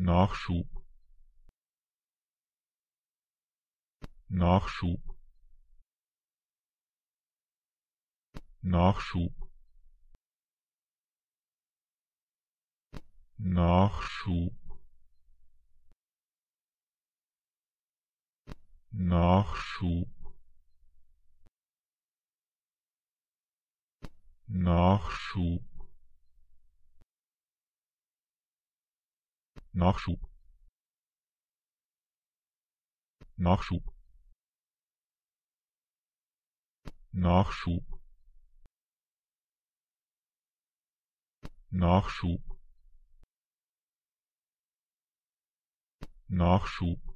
Nachschub Nachschub Nachschub Nachschub Nachschub Nachschub Nachschub Nachschub Nachschub Nachschub Nachschub